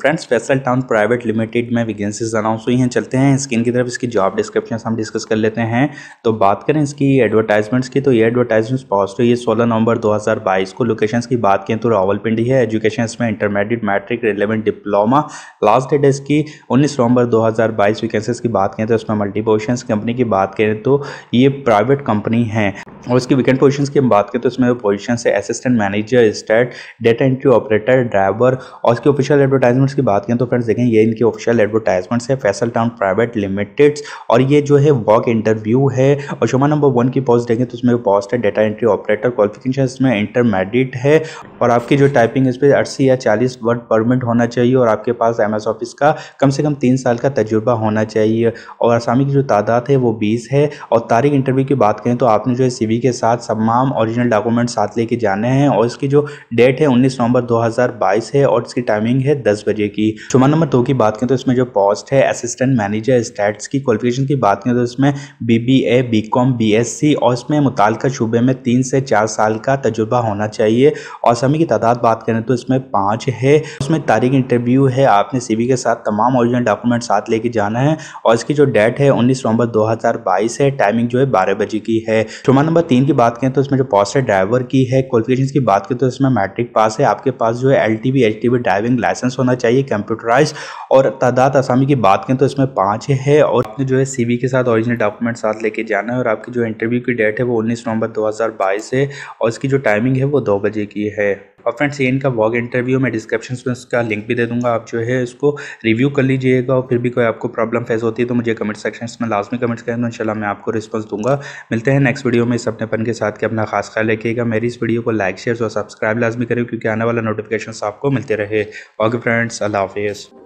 friends special town private limited में vacancies announce हुई हैं चलते हैं स्क्रीन की तरफ इसकी जॉब डिस्क्रिप्शन हम डिस्कस कर लेते हैं तो बात करें इसकी एडवर्टाइजमेंट्स की तो ये एडवर्टाइजमेंट्स पॉस्ट हुई है सोलह नवंबर 2022 को लोकेशन की बात करें तो रावलपिंडी है एजुकेशन इसमें intermediate matric relevant diploma last date इसकी उन्नीस नवंबर दो हज़ार बाईस की बात करें तो इसमें मल्टीपोशन कंपनी की बात करें तो ये प्राइवेट कंपनी है और इसकी वीकेंड पोजीशंस की हम बात करें तो इसमें पोजीशन है assistant manager state data entry operator driver और उसके ऑफिशियल एडवर्टाइजमेंट्स की बात करें तो फ्रेंड्स देखें ये इनके ऑफिशियल एडवर्टाइजमेंट्स है फैसल टाउन प्राइवेट लिमिटेड और ये जो है वॉक इंटरव्यू है और शुमा नंबर वन की पोस्ट देखें तो उसमें पोस्ट है डेटा एंट्री ऑपरेटर क्वालिफिकेशन इसमें इंटरमीडिएट है और आपकी जो टाइपिंग इस पर अस्सी या चालीस वर्ड परमिट होना चाहिए और आपके पास एम एस ऑफिस का कम से कम तीन साल का तजुर्बा होना चाहिए और आसामी की जो तादाद है वो बीस है और तारीख इंटरव्यू की बात करें तो आपने जो है सी के साथ तमाम औरिजिनल डॉक्यूमेंट साथ लेके जाने हैं और इसकी जो डेट है उन्नीस नवंबर दो है और इसकी टाइमिंग है दस बजे की चुमान नंबर दो की बात करें तो इसमें जो पोस्ट है असिस्टेंट मैनेजर स्टेट्स की क्वालिफिकेशन की बात करें तो इसमें B B A B com B S C और इसमें मुतल शुबे में तीन से चार साल का तजुर्बा होना चाहिए और मुकदमे की तादाद बात करें तो इसमें पाँच है उसमें तारीख इंटरव्यू है आपने सी के साथ तमाम ओरिजिनल डॉक्यूमेंट साथ लेके जाना है और इसकी जो डेट है उन्नीस नवंबर दो है टाइमिंग जो है बारह बजे की है शुमा नंबर तीन की बात करें तो इसमें जो पॉस्ट ड्राइवर की है क्वालिफिकेशन की बात करें तो इसमें मैट्रिक पास है आपके पास जो है एल टी ड्राइविंग लाइसेंस होना चाहिए कंप्यूटराइज और तादाद आसामी की बात करें तो इसमें पाँच है और आपने जो है सीवी के साथ ओरिजिनल डॉक्यूमेंट साथ लेके जाना है और आपकी जो इंटरव्यू की डेट है वो उन्नीस नवंबर 2022 है और इसकी जो टाइमिंग है वो दो बजे की है है और फ्रेंड्स ये इनका वॉग इंटरव्यू मैं डिस्क्रिप्शन में उसका लिंक भी दे दूंगा आप जो है इसको रिव्यू कर लीजिएगा और फिर भी कोई आपको प्रॉब्लम फेस होती है तो मुझे कमेंट सेक्शन में लाजमी कमेंट्स करें तो इंशाल्लाह मैं आपको रिस्पांस दूंगा मिलते हैं नेक्स्ट वीडियो में इस अपने पन के साथ के अपना खास ख्याल रखिएगा मेरी इस वीडियो को लाइक शेयर और सब्सक्राइब लाजमी करें क्योंकि आने वाला नोटिफिकेशन आपको मिलते रहे ओके फ्रेंड्स अल्लाह हाफिज़